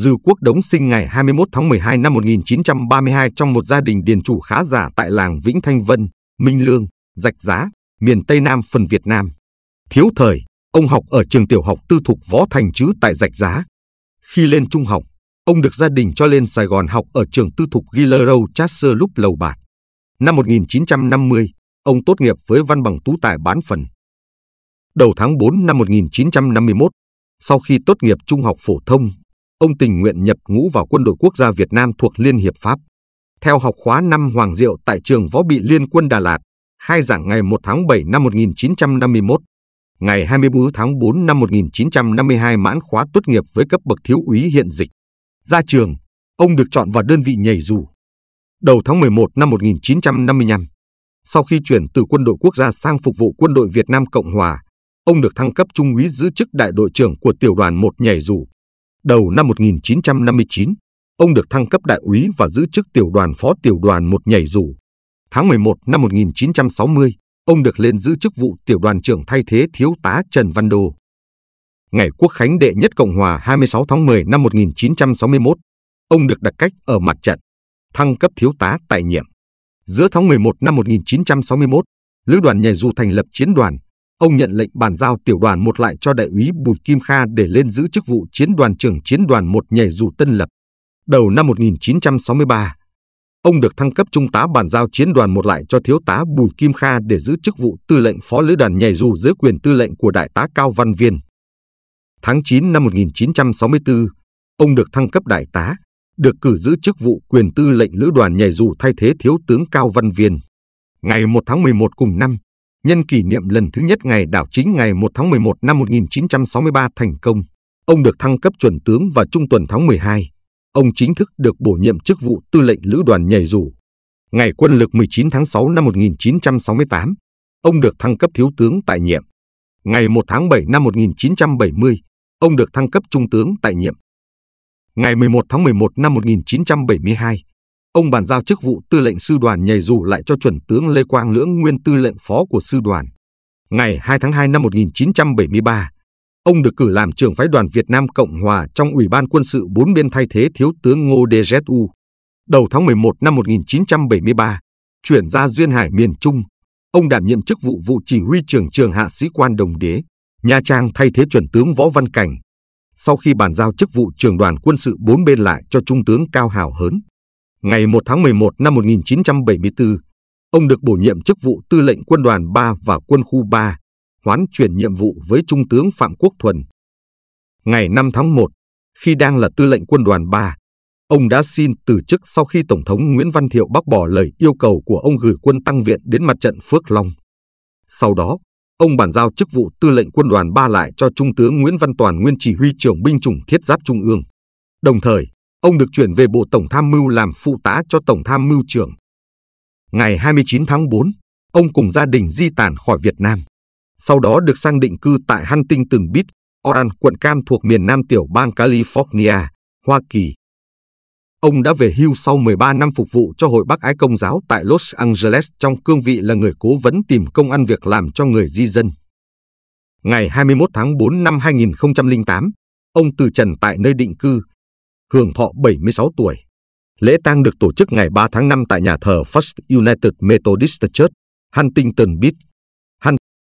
Dư Quốc Đống sinh ngày 21 tháng 12 năm 1932 trong một gia đình điền chủ khá giả tại làng Vĩnh Thanh Vân, Minh Lương, Dạch Giá, miền Tây Nam phần Việt Nam. Thiếu thời, ông học ở trường tiểu học tư thục Võ Thành Chứ tại Dạch Giá. Khi lên trung học, ông được gia đình cho lên Sài Gòn học ở trường tư thục Gilero Chasser lúc lầu bạt. Năm 1950, ông tốt nghiệp với văn bằng tú tài bán phần. Đầu tháng 4 năm 1951, sau khi tốt nghiệp trung học phổ thông, ông tình nguyện nhập ngũ vào quân đội quốc gia Việt Nam thuộc Liên Hiệp Pháp. Theo học khóa năm Hoàng Diệu tại trường Võ Bị Liên quân Đà Lạt, khai giảng ngày 1 tháng 7 năm 1951, ngày 24 tháng 4 năm 1952 mãn khóa tốt nghiệp với cấp bậc thiếu úy hiện dịch. Ra trường, ông được chọn vào đơn vị nhảy dù. Đầu tháng 11 năm 1955, sau khi chuyển từ quân đội quốc gia sang phục vụ quân đội Việt Nam Cộng Hòa, ông được thăng cấp trung úy giữ chức đại đội trưởng của tiểu đoàn 1 nhảy dù. Đầu năm 1959, ông được thăng cấp đại úy và giữ chức tiểu đoàn phó tiểu đoàn một nhảy dù. Tháng 11 năm 1960, ông được lên giữ chức vụ tiểu đoàn trưởng thay thế thiếu tá Trần Văn Đô. Ngày Quốc khánh đệ nhất Cộng hòa 26 tháng 10 năm 1961, ông được đặc cách ở mặt trận, thăng cấp thiếu tá tại nhiệm. Giữa tháng 11 năm 1961, Lữ đoàn nhảy dù thành lập chiến đoàn ông nhận lệnh bàn giao tiểu đoàn một lại cho đại úy Bùi Kim Kha để lên giữ chức vụ chiến đoàn trưởng chiến đoàn một nhảy dù Tân Lập. Đầu năm 1963, ông được thăng cấp trung tá bàn giao chiến đoàn một lại cho thiếu tá Bùi Kim Kha để giữ chức vụ tư lệnh phó lữ đoàn nhảy dù dưới quyền tư lệnh của đại tá Cao Văn Viên. Tháng 9 năm 1964, ông được thăng cấp đại tá, được cử giữ chức vụ quyền tư lệnh lữ đoàn nhảy dù thay thế thiếu tướng Cao Văn Viên. Ngày 1 tháng 11 cùng năm, nhân kỷ niệm lần thứ nhất ngày đảo chính ngày 1 tháng 11 năm 1963 thành công, ông được thăng cấp chuẩn tướng vào trung tuần tháng 12. Ông chính thức được bổ nhiệm chức vụ tư lệnh lữ đoàn nhảy dù. Ngày quân lực 19 tháng 6 năm 1968, ông được thăng cấp thiếu tướng tại nhiệm. Ngày 1 tháng 7 năm 1970, ông được thăng cấp trung tướng tại nhiệm. Ngày 11 tháng 11 năm 1972, Ông bàn giao chức vụ tư lệnh sư đoàn nhảy dù lại cho chuẩn tướng Lê Quang Lưỡng nguyên tư lệnh phó của sư đoàn. Ngày 2 tháng 2 năm 1973, ông được cử làm trưởng phái đoàn Việt Nam Cộng Hòa trong Ủy ban quân sự bốn biên thay thế thiếu tướng Ngô U. Đầu tháng 11 năm 1973, chuyển ra Duyên Hải miền Trung, ông đảm nhiệm chức vụ vụ chỉ huy trưởng trường hạ sĩ quan Đồng Đế, Nha Trang thay thế chuẩn tướng Võ Văn Cảnh. Sau khi bàn giao chức vụ trưởng đoàn quân sự bốn bên lại cho Trung tướng Cao Hào Hớn, ngày 1 tháng 11 năm 1974, ông được bổ nhiệm chức vụ tư lệnh quân đoàn 3 và quân khu 3, hoán chuyển nhiệm vụ với Trung tướng Phạm Quốc Thuần. Ngày 5 tháng 1, khi đang là tư lệnh quân đoàn 3, ông đã xin từ chức sau khi Tổng thống Nguyễn Văn Thiệu bác bỏ lời yêu cầu của ông gửi quân tăng viện đến mặt trận Phước Long. Sau đó, ông bàn giao chức vụ tư lệnh quân đoàn 3 lại cho Trung tướng Nguyễn Văn Toàn nguyên chỉ huy trưởng binh chủng thiết giáp Trung ương. Đồng thời, Ông được chuyển về Bộ Tổng Tham mưu làm phụ tá cho Tổng Tham mưu trưởng. Ngày 29 tháng 4, ông cùng gia đình di tản khỏi Việt Nam. Sau đó được sang định cư tại Huntington Beach, Oran quận Cam thuộc miền Nam tiểu bang California, Hoa Kỳ. Ông đã về hưu sau 13 năm phục vụ cho Hội Bác Ái Công giáo tại Los Angeles trong cương vị là người cố vấn tìm công ăn việc làm cho người di dân. Ngày 21 tháng 4 năm 2008, ông từ trần tại nơi định cư hưởng thọ 76 tuổi. Lễ tang được tổ chức ngày 3 tháng 5 tại nhà thờ First United Methodist Church, Huntington Beach,